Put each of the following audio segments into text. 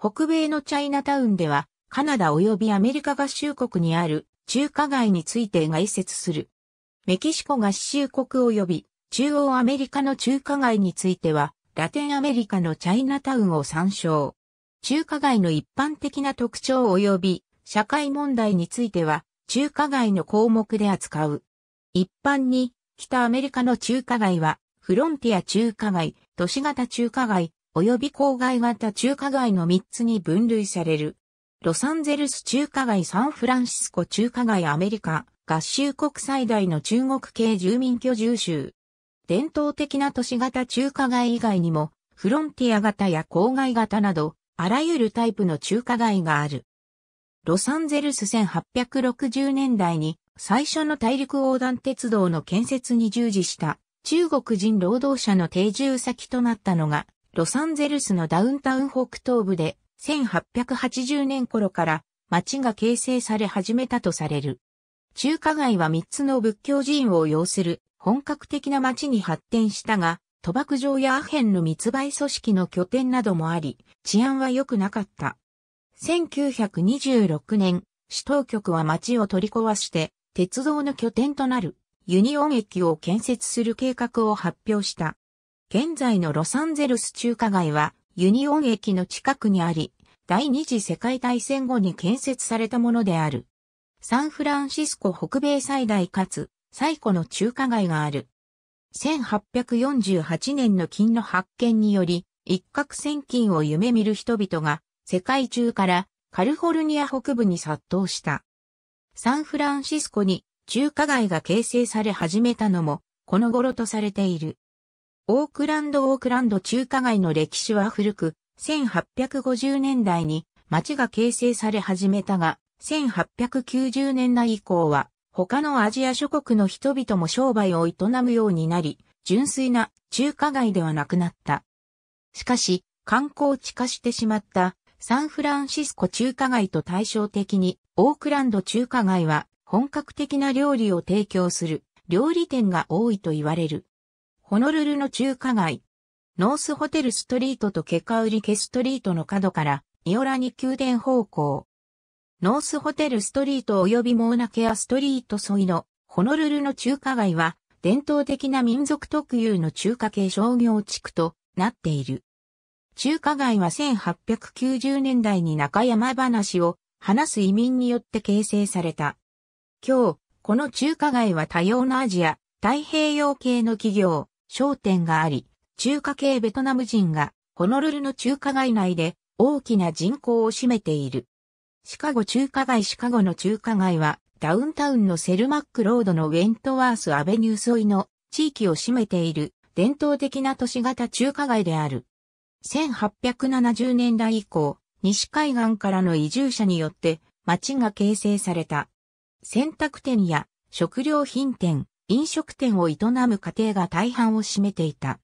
北米のチャイナタウンでは、カナダ及びアメリカ合衆国にある中華街について外説する。メキシコ合衆国及び中央アメリカの中華街については、ラテンアメリカのチャイナタウンを参照。中華街の一般的な特徴及び社会問題については、中華街の項目で扱う。一般に、北アメリカの中華街は、フロンティア中華街、都市型中華街、及び郊外型中華街の3つに分類される。ロサンゼルス中華街サンフランシスコ中華街アメリカ合衆国最大の中国系住民居住州。伝統的な都市型中華街以外にも、フロンティア型や郊外型など、あらゆるタイプの中華街がある。ロサンゼルス1860年代に最初の大陸横断鉄道の建設に従事した中国人労働者の定住先となったのがロサンゼルスのダウンタウン北東部で1880年頃から町が形成され始めたとされる。中華街は3つの仏教寺院を要する本格的な町に発展したが、賭博場やアヘンの密売組織の拠点などもあり、治安は良くなかった。1926年、市当局は町を取り壊して、鉄道の拠点となるユニオン駅を建設する計画を発表した。現在のロサンゼルス中華街はユニオン駅の近くにあり、第二次世界大戦後に建設されたものである。サンフランシスコ北米最大かつ最古の中華街がある。1848年の金の発見により、一攫千金を夢見る人々が世界中からカルフォルニア北部に殺到した。サンフランシスコに中華街が形成され始めたのもこの頃とされている。オークランド・オークランド中華街の歴史は古く、1850年代に街が形成され始めたが、1890年代以降は、他のアジア諸国の人々も商売を営むようになり、純粋な中華街ではなくなった。しかし、観光地化してしまったサンフランシスコ中華街と対照的に、オークランド中華街は本格的な料理を提供する料理店が多いと言われる。ホノルルの中華街、ノースホテルストリートとケカウリケストリートの角から、イオラニ宮殿方向。ノースホテルストリート及びモーナケアストリート沿いのホノルルの中華街は伝統的な民族特有の中華系商業地区となっている。中華街は1890年代に中山話を話す移民によって形成された。今日、この中華街は多様なアジア、太平洋系の企業、商店があり、中華系ベトナム人がホノルルの中華街内で大きな人口を占めている。シカゴ中華街シカゴの中華街はダウンタウンのセルマックロードのウェントワースアベニュー沿いの地域を占めている伝統的な都市型中華街である。1870年代以降、西海岸からの移住者によって街が形成された。洗濯店や食料品店、飲食店を営む家庭が大半を占めていた。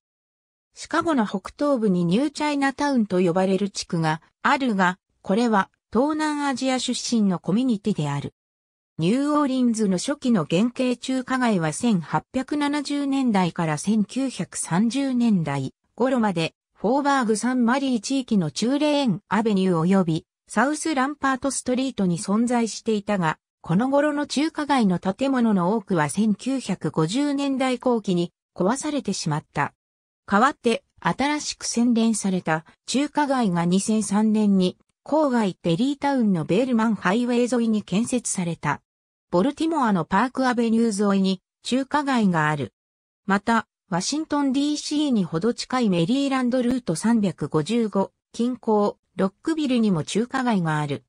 シカゴの北東部にニューチャイナタウンと呼ばれる地区があるが、これは東南アジア出身のコミュニティである。ニューオーリンズの初期の原型中華街は1870年代から1930年代頃まで、フォーバーグ・サン・マリー地域の中レーン・アベニュー及びサウス・ランパート・ストリートに存在していたが、この頃の中華街の建物の多くは1950年代後期に壊されてしまった。代わって新しく洗練された中華街が2003年に郊外ペリータウンのベールマンハイウェイ沿いに建設された。ボルティモアのパークアベニュー沿いに中華街がある。また、ワシントン DC にほど近いメリーランドルート355近郊ロックビルにも中華街がある。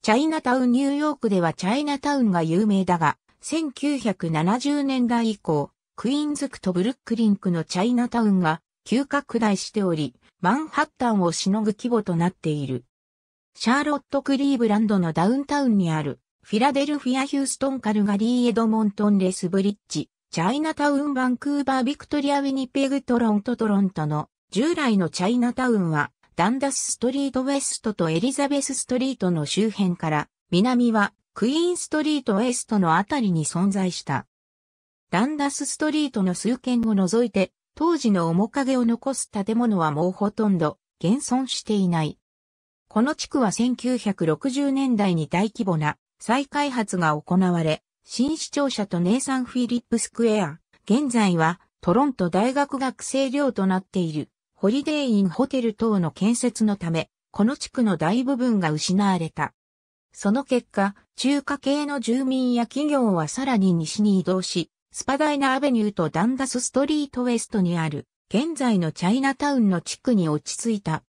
チャイナタウンニューヨークではチャイナタウンが有名だが、1970年代以降、クイーンズクとブルックリンクのチャイナタウンが急拡大しており、マンハッタンをしのぐ規模となっている。シャーロット・クリーブランドのダウンタウンにある、フィラデルフィア・ヒューストン・カルガリー・エドモントン・レスブリッジ、チャイナタウン・バンクーバー・ビクトリア・ウィニペグ・トロント・トロントの従来のチャイナタウンはダンダスストリートウェストとエリザベスストリートの周辺から、南はクイーンストリートウェストのあたりに存在した。ダンダスストリートの数軒を除いて、当時の面影を残す建物はもうほとんど現存していない。この地区は1960年代に大規模な再開発が行われ、新市庁舎とネイサン・フィリップスクエア、現在はトロント大学学生寮となっている。ホリデーインホテル等の建設のため、この地区の大部分が失われた。その結果、中華系の住民や企業はさらに西に移動し、スパダイナアベニューとダンダスストリートウエストにある、現在のチャイナタウンの地区に落ち着いた。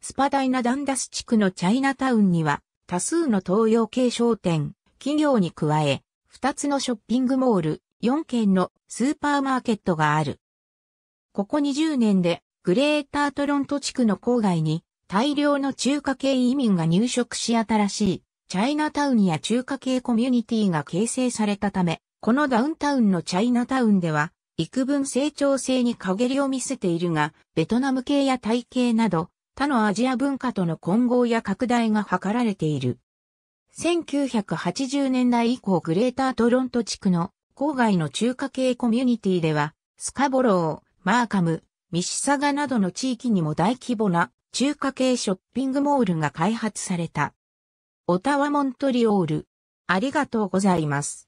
スパダイナダンダス地区のチャイナタウンには、多数の東洋系商店、企業に加え、2つのショッピングモール、4軒のスーパーマーケットがある。ここ20年でグレータートロント地区の郊外に大量の中華系移民が入植し新しいチャイナタウンや中華系コミュニティが形成されたため、このダウンタウンのチャイナタウンでは、幾分成長性に陰りを見せているが、ベトナム系やタイ系など、他のアジア文化との混合や拡大が図られている。1980年代以降グレータートロント地区の郊外の中華系コミュニティでは、スカボロー、マーカム、ミシサガなどの地域にも大規模な中華系ショッピングモールが開発された。オタワ・モントリオール。ありがとうございます。